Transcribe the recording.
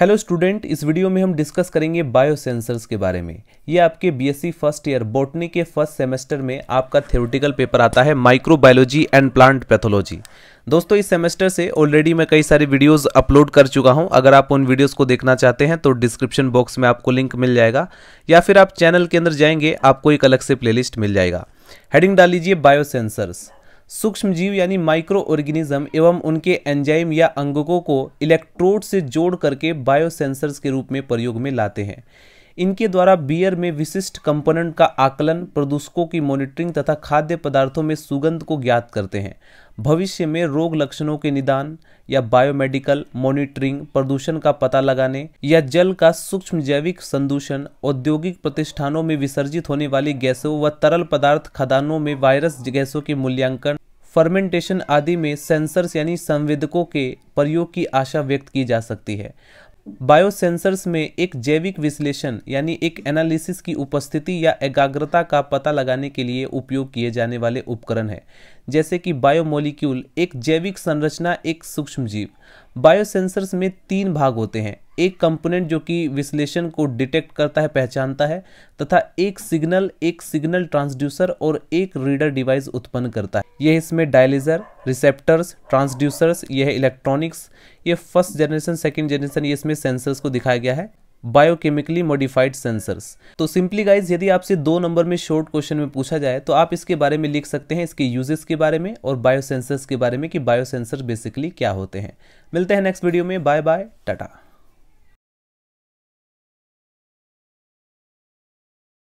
hello student इस video में हम डिस्कस करेंगे बायोसेंसर्स के बारे में ये आपके बीएससी फर्स्ट ईयर बोटनी के फर्स्ट सेमेस्टर में आपका थ्योरेटिकल पेपर आता है माइक्रोबायोलॉजी एंड प्लांट पैथोलॉजी दोस्तों इस सेमेस्टर से ऑलरेडी मैं कई सारी वीडियोस अपलोड कर चुका हूं अगर आप उन वीडियोस को देखना चाहते हैं तो डिस्क्रिप्शन बॉक्स में आपको लिंक मिल जाएगा या फिर आप चैनल के अंदर जाएंगे आपको एक अलग से प्लेलिस्ट मिल जाएगा हेडिंग डाल लीजिए बायोसेंसर्स सूक्ष्म जीव यानी माइक्रो ऑर्गेनिज्म एवं उनके एंजाइम या अंगकों को इलेक्ट्रोड से जोड़ करके बायोसेंसर्स के रूप में प्रयोग में लाते हैं इनके द्वारा बियर में विशिष्ट कंपोनेंट का आकलन प्रदूषकों की मॉनिटरिंग तथा खाद्य पदार्थों में सुगंध को ज्ञात करते हैं भविष्य में रोग लक्षणों के निदान या बायोमेडिकल मॉनिटरिंग प्रदूषण का पता लगाने या जल का सूक्ष्म जैविक संदूषण औद्योगिक प्रतिष्ठानों में विसर्जित होने वाली गैसों व तरल पदार्थ खदानों में वायरस गैसों के मूल्यांकन फर्मेंटेशन आदि में सेंसर्स यानी संवेदकों के प्रयोग की आशा व्यक्त की जा सकती है बायोसेंसर्स में एक जैविक विश्लेषण यानी एक एनालिसिस की उपस्थिति या एकाग्रता का पता लगाने के लिए उपयोग किए जाने वाले उपकरण है जैसे कि बायोमोलिक्यूल एक जैविक संरचना एक सूक्ष्म जीव बायोसेंसर्स में तीन भाग होते हैं एक कंपोनेंट जो कि विश्लेषण को डिटेक्ट करता है पहचानता है तथा एक सिग्नल एक सिग्नल ट्रांसड्यूसर और एक रीडर डिवाइस उत्पन्न करता है यह इसमें डायलिजर रिसेप्टर्स ट्रांसड्यूसर्स यह इलेक्ट्रॉनिक्स ये फर्स्ट जनरेशन सेकेंड जनरेशन ये इसमें सेंसर्स को दिखाया गया है बायोकेमिकली मॉडिफाइड सेंसर्स तो सिंपली गाइज यदि आपसे दो नंबर में शॉर्ट क्वेश्चन में पूछा जाए तो आप इसके बारे में लिख सकते हैं इसके यूजेस के बारे में और बायोसेंसर्स के बारे में कि बायोसेंसर बेसिकली क्या होते हैं मिलते हैं नेक्स्ट वीडियो में बाय बाय टाटा